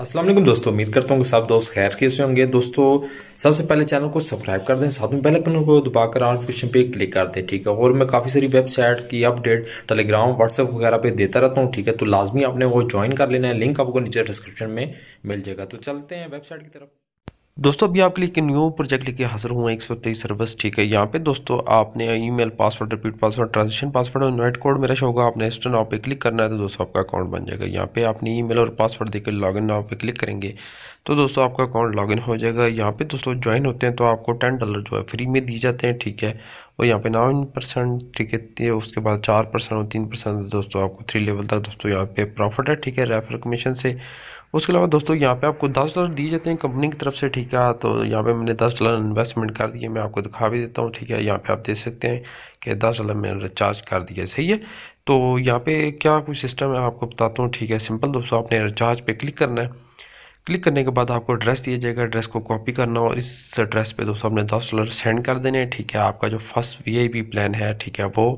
असलम दोस्तों उम्मीद करता हूँ कि सब दोस्त खैर के से होंगे दोस्तों सबसे पहले चैनल को सब्सक्राइब कर दें साथ में पहले अपने को दबाकर नोटिफिकेशन पे क्लिक कर दें ठीक है और मैं काफ़ी सारी वेबसाइट की अपडेट टेलीग्राम व्हाट्सएप वगैरह पे देता रहता हूँ ठीक है तो लाजमी आपने वो ज्वाइन कर लेना है लिंक आपको नीचे डिस्क्रिप्शन में मिल जाएगा तो चलते हैं वेबसाइट की तरफ दोस्तों अभी आपके लिए एक न्यू प्रोजेक्ट लेके हाजिर हुआ एक सौ तेईस सर्विस ठीक है यहाँ पे दोस्तों आपने email password repeat password transaction password और इन्वाइट कोड मेरा शो होगा आपने इस नाव पे क्लिक करना है तो दोस्तों आपका अकाउंट बन जाएगा यहाँ पे आपने ईमेल और पासवर्ड देकर लॉगिन नाव पे क्लिक करेंगे तो दोस्तों आपका अकाउंट लॉग हो जाएगा यहाँ पे दोस्तों ज्वाइन होते हैं तो आपको टेन डॉलर जो है फ्री में दी जाते हैं ठीक है और यहाँ पे नाइन परसेंट ठीक है उसके बाद चार परसेंट और तीन परसेंट दोस्तों आपको थ्री लेवल तक दोस्तों यहाँ पे प्रॉफिट है ठीक है रेफर कमीशन से उसके अलावा दोस्तों यहाँ पे आपको दस डॉलर दिए जाते हैं कंपनी की तरफ से ठीक है तो यहाँ पे मैंने दस डॉलर इन्वेस्टमेंट कर दिए मैं आपको दिखा भी देता हूँ ठीक है यहाँ पे आप देख सकते हैं कि दस डॉलर मैंने रिचार्ज कर दिया सही है तो यहाँ पे क्या कुछ सिस्टम है आपको बताता हूँ ठीक है सिंपल दोस्तों आपने रिचार्ज पे क्लिक करना है क्लिक करने के बाद आपको एड्रेस दिया जाएगा एड्रेस को कॉपी करना और इस एड्रेस पे दोस्तों आपने दस डॉलर सेंड कर देने हैं ठीक है आपका जो फर्स्ट वीआईपी प्लान है ठीक है वो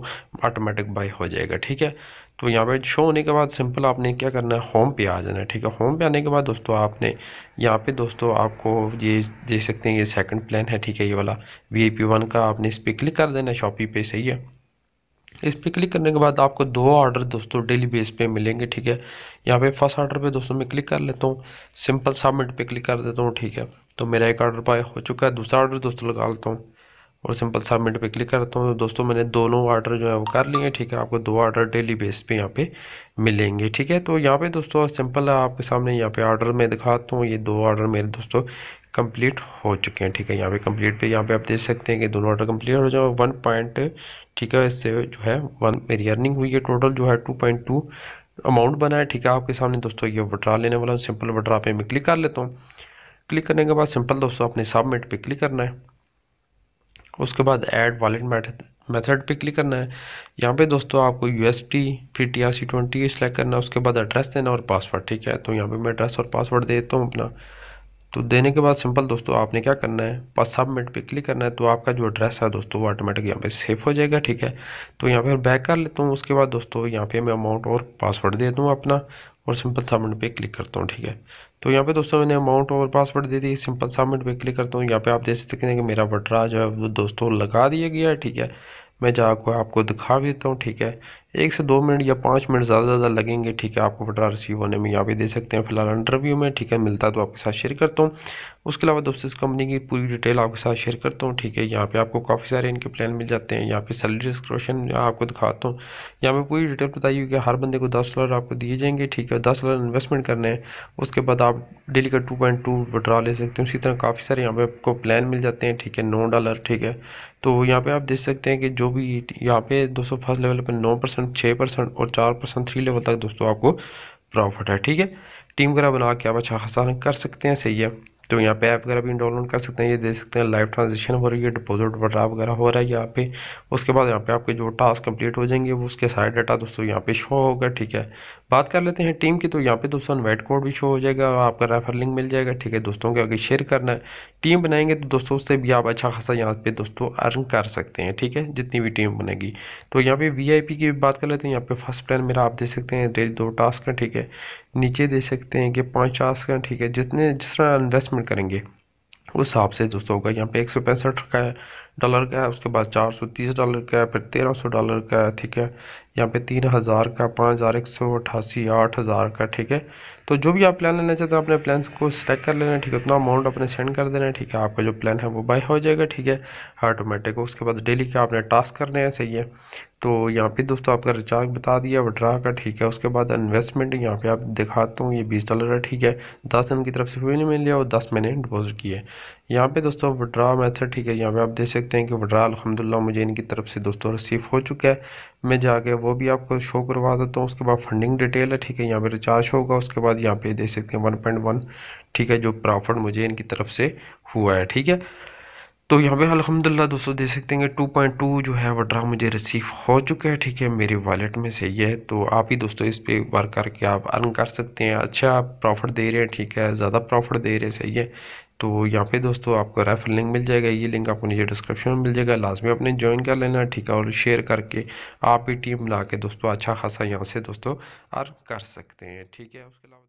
ऑटोमेटिक बाई हो जाएगा ठीक है तो यहाँ पे शो होने के बाद सिंपल आपने क्या करना है होम पे आ जाना है ठीक है होम पे आने के बाद दोस्तों आपने यहाँ पे दोस्तों आपको ये देख सकते हैं ये सेकंड प्लान है ठीक है ये वाला वी आई पी वन का आपने इस पर क्लिक कर देना शॉपी पे सही है इस पर क्लिक करने के बाद आपको दो ऑर्डर दोस्तों डेली बेस पे मिलेंगे ठीक है यहाँ पे फर्स्ट ऑर्डर पे दोस्तों मैं क्लिक कर लेता हूँ सिंपल सबमिट पे क्लिक कर देता हूँ ठीक है तो मेरा एक ऑर्डर पाए हो चुका है दूसरा ऑर्डर दोस्तों लगा लेता हूँ और सिंपल सबमिट पे क्लिक करता हूँ तो दोस्तों मैंने दोनों ऑर्डर जो है वो कर लिए ठीक है आपको दो ऑर्डर डेली बेस पे यहाँ पे मिलेंगे ठीक है तो यहाँ पे दोस्तों सिंपल आपके सामने यहाँ पे ऑर्डर मैं दिखाता हूँ ये दो ऑर्डर मेरे दोस्तों कंप्लीट हो चुके हैं ठीक है यहाँ पे कंप्लीट पे यहाँ पे आप देख सकते हैं कि दोनों ऑर्डर कंप्लीट हो जाए वन पॉइंट ठीक है इससे जो है वन मेरी अर्निंग हुई है टोटल जो है टू पॉइंट टू अमाउंट बना है ठीक है आपके सामने दोस्तों ये वड्रा लेने वाला हूँ सिंपल वड्रा पे मैं क्लिक कर लेता हूँ क्लिक करने के बाद सिंपल दोस्तों अपने सबमिट पर क्लिक करना है उसके बाद ऐड वॉलेट मैथड मेथड पे क्लिक करना है यहाँ पे दोस्तों आपको यू एस टी फिर T R C twenty select करना है उसके बाद एड्रेस देना और पासवर्ड ठीक है तो यहाँ पे मैं एड्रेस और पासवर्ड दे देता हूँ अपना तो देने के बाद सिंपल दोस्तों आपने क्या करना है बस सबमिट पे क्लिक करना है तो आपका जो एड्रेस है दोस्तों वो ऑटोमेटिक यहाँ पे सेफ हो जाएगा ठीक है तो यहाँ पे बैक कर लेता हूँ उसके बाद दोस्तों यहाँ पे मैं अमाउंट और पासवर्ड दे दूँ अपना और सिंपल सबमिट पे क्लिक करता हूँ ठीक है तो यहाँ पे दोस्तों मैंने अमाउंट और पासवर्ड दे दी सिंपल सबमिट पे क्लिक करता हूँ यहाँ पे आप देख सकते हैं कि मेरा बटरा जो है वो दोस्तों लगा दिया गया है ठीक है मैं जहाँ आपको दिखा भी देता हूँ ठीक है एक से दो मिनट या पाँच मिनट ज़्यादा ज़्यादा लगेंगे ठीक है आपको वड्रा रिसीव होने में यहाँ पे दे सकते हैं फिलहाल इंटरव्यू में ठीक है मिलता है तो आपके साथ शेयर करता हूँ उसके अलावा दोस्तों इस कंपनी की पूरी डिटेल आपके साथ शेयर करता हूँ ठीक है यहाँ पे आपको काफ़ी सारे इनके प्लान मिल जाते हैं यहाँ पे सैलरी डिस्क्रिप्शन आपको दिखाता हूँ यहाँ पर पूरी डिटेल बताइए कि हर बंदे को दस डॉलर आपको दिए जाएंगे ठीक है दस डॉलर इन्वेस्टमेंट करने हैं उसके बाद आप डेली का टू पॉइंट टू विड्रा ले सकते हैं उसी तरह काफ़ी सारे यहाँ पे आपको प्लान मिल जाते हैं ठीक है नौ डॉलर ठीक है तो यहाँ पर आप देख सकते हैं कि जो भी यहाँ पे सौ फर्स्ट लेवल पर नौ परसेंट परसेंट छः परसेंट और चार परसेंट थ्री लेवल तक दोस्तों आपको प्रॉफिट है ठीक है टीम वगैरह बना के आप अच्छा खासा कर सकते हैं सही है तो यहाँ पे ऐप वगैरह भी डाउनलोड कर सकते हैं ये देख सकते हैं लाइव ट्रांजेक्शन हो रही है डिपॉजिट वगैरह वगैरह हो रहा है यहाँ पे उसके बाद यहाँ पे आपके जो टास्क कंप्लीट हो जाएंगे वो उसके सारे डाटा दोस्तों यहाँ पे शो होगा ठीक है बात कर लेते हैं टीम की तो यहाँ पे दोस्तों इन्वाइट कोड भी शो हो जाएगा और आपका रेफर लिंक मिल जाएगा ठीक है दोस्तों के आगे शेयर करना है टीम बनाएंगे तो दोस्तों उससे भी आप अच्छा खासा यहाँ पे दोस्तों अर्न कर सकते हैं ठीक है जितनी भी टीम बनेगी तो यहाँ पे वीआईपी की बात कर लेते हैं यहाँ पे फर्स्ट प्लान मेरा आप दे सकते हैं डेली दो टास्क हैं ठीक है नीचे दे सकते हैं कि पाँच टास्क हैं ठीक है जितने जिस तरह इन्वेस्टमेंट करेंगे उस हिसाब से दोस्तों होगा यहाँ पे एक सौ पैंसठ का डॉलर का है उसके बाद चार सौ तीस डॉलर का है फिर तेरह सौ डॉलर का है ठीक है यहाँ पे तीन हज़ार का पाँच हज़ार एक सौ अठासी आठ हज़ार का ठीक है तो जो भी आप प्लान लेना चाहते हैं अपने प्लान को सिलेक्ट कर लेना है ठीक है उतना अमाउंट अपने सेंड कर देना है ठीक है आपका जो प्लान है वो बाई हो जाएगा ठीक है ऑटोमेटिक उसके बाद डेली के आपने टास्क करने हैं सही है तो यहाँ पे दोस्तों आपका रिचार्ज बता दिया विड्रा का ठीक है उसके बाद इन्वेस्टमेंट यहाँ पे आप दिखाता हूँ ये बीस डॉलर है ठीक है दस दिन की तरफ से फिर नहीं मिल लिया और दस मैंने डिपॉजिट किया यहाँ पे दोस्तों विड्रा मेथड ठीक है यहाँ पे आप देख सकते हैं कि विड्रा अलहमदिल्ला मुझे इनकी तरफ से दोस्तों रिसीव हो चुका है मैं जाके वो भी आपको शो करवा देता हूँ उसके बाद फंडिंग डिटेल है ठीक है यहाँ पे रिचार्ज होगा उसके बाद यहाँ पे देख सकते हैं वन पॉइंट वन ठीक है जो प्रॉफिट मुझे इनकी तरफ से हुआ है ठीक है तो यहाँ पे अलहमदिल्ला दोस्तों देख सकते हैं कि 2.2 जो है वड्रा मुझे रिसीव हो चुका है ठीक है मेरे वॉलेट में सही है तो आप ही दोस्तों इस पर वर्क करके आप अर्न कर सकते हैं अच्छा प्रॉफिट दे रहे हैं ठीक है ज़्यादा प्रॉफिट दे रहे हैं सही है तो यहाँ पे दोस्तों आपको रेफर लिंक मिल जाएगा ये लिंक आपको नीचे डिस्क्रिप्शन में मिल जाएगा लाजमी आपने ज्वाइन कर लेना ठीक है और शेयर करके आप ही टीम ला के दोस्तों अच्छा खासा यहाँ से दोस्तों अर्न कर सकते हैं ठीक है उसके अलावा